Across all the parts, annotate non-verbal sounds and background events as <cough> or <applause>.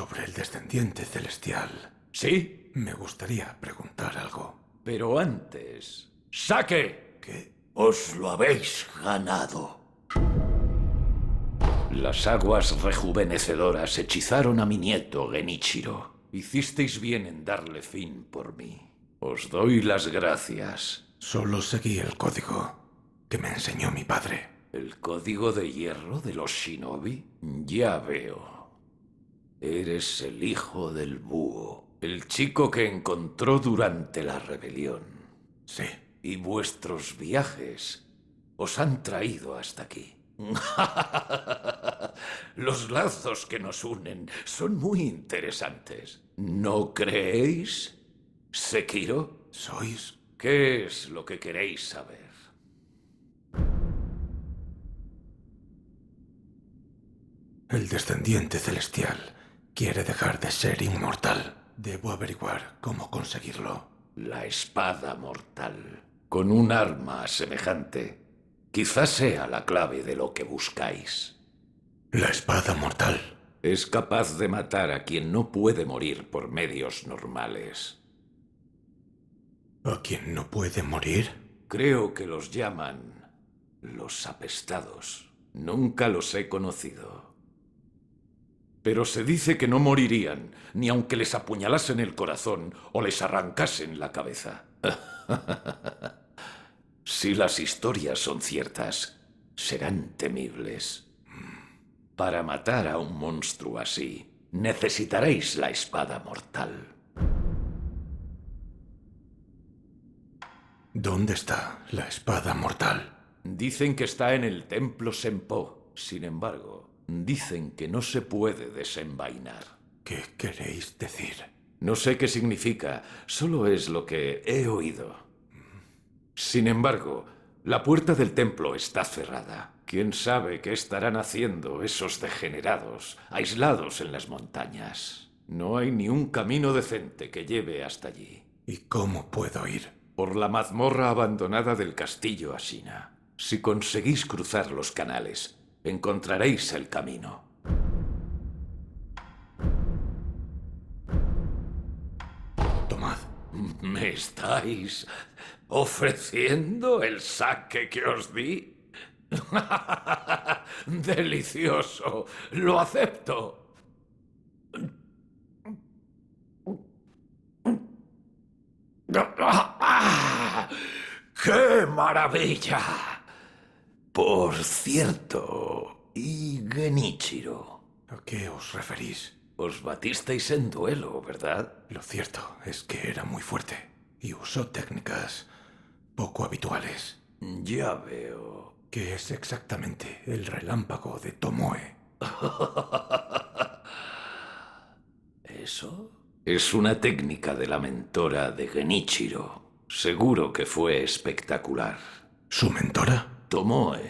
sobre el descendiente celestial. ¿Sí? Me gustaría preguntar algo. Pero antes... ¡Saque! ¿Qué? Os lo habéis ganado. Las aguas rejuvenecedoras hechizaron a mi nieto Genichiro. Hicisteis bien en darle fin por mí. Os doy las gracias. Solo seguí el código que me enseñó mi padre. ¿El código de hierro de los shinobi? Ya veo. Eres el hijo del búho, el chico que encontró durante la rebelión. Sí. Y vuestros viajes os han traído hasta aquí. <laughs> Los lazos que nos unen son muy interesantes. ¿No creéis? Sekiro, ¿sois? ¿Qué es lo que queréis saber? El descendiente celestial. Quiere dejar de ser inmortal. Debo averiguar cómo conseguirlo. La espada mortal. Con un arma semejante. Quizás sea la clave de lo que buscáis. La espada mortal. Es capaz de matar a quien no puede morir por medios normales. ¿A quien no puede morir? Creo que los llaman los apestados. Nunca los he conocido. Pero se dice que no morirían, ni aunque les apuñalasen el corazón o les arrancasen la cabeza. <laughs> si las historias son ciertas, serán temibles. Para matar a un monstruo así, necesitaréis la espada mortal. ¿Dónde está la espada mortal? Dicen que está en el templo Senpo. Sin embargo, Dicen que no se puede desenvainar. ¿Qué queréis decir? No sé qué significa, solo es lo que he oído. Sin embargo, la puerta del templo está cerrada. ¿Quién sabe qué estarán haciendo esos degenerados, aislados en las montañas? No hay ni un camino decente que lleve hasta allí. ¿Y cómo puedo ir? Por la mazmorra abandonada del castillo Asina. Si conseguís cruzar los canales, Encontraréis el camino. Tomad. ¿Me estáis ofreciendo el saque que os di? <laughs> Delicioso. Lo acepto. ¡Ah! ¡Qué maravilla! Por cierto, y Genichiro. ¿A qué os referís? Os batisteis en duelo, ¿verdad? Lo cierto es que era muy fuerte y usó técnicas poco habituales. Ya veo. Que es exactamente el relámpago de Tomoe? <laughs> ¿Eso? Es una técnica de la mentora de Genichiro. Seguro que fue espectacular. ¿Su mentora? Tomoe.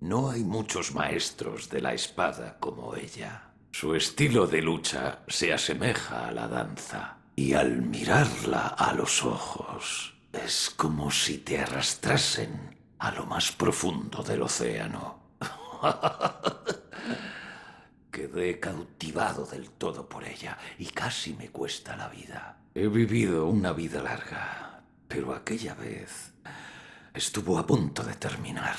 No hay muchos maestros de la espada como ella. Su estilo de lucha se asemeja a la danza, y al mirarla a los ojos es como si te arrastrasen a lo más profundo del océano. <laughs> Quedé cautivado del todo por ella y casi me cuesta la vida. He vivido una vida larga, pero aquella vez estuvo a punto de terminar.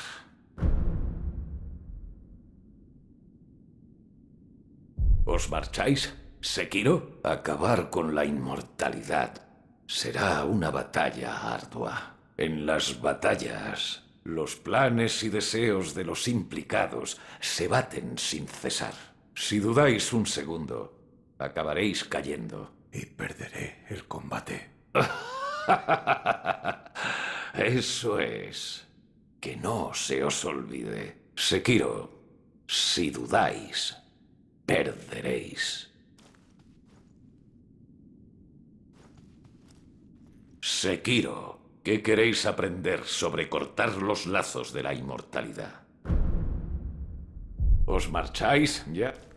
¿Os marcháis? ¿Sekiro? Acabar con la inmortalidad será una batalla ardua. En las batallas, los planes y deseos de los implicados se baten sin cesar. Si dudáis un segundo, acabaréis cayendo. Y perderé el combate. <laughs> Eso es. Que no se os olvide. Sekiro, si dudáis, perderéis. Sekiro, ¿qué queréis aprender sobre cortar los lazos de la inmortalidad? ¿Os marcháis ya?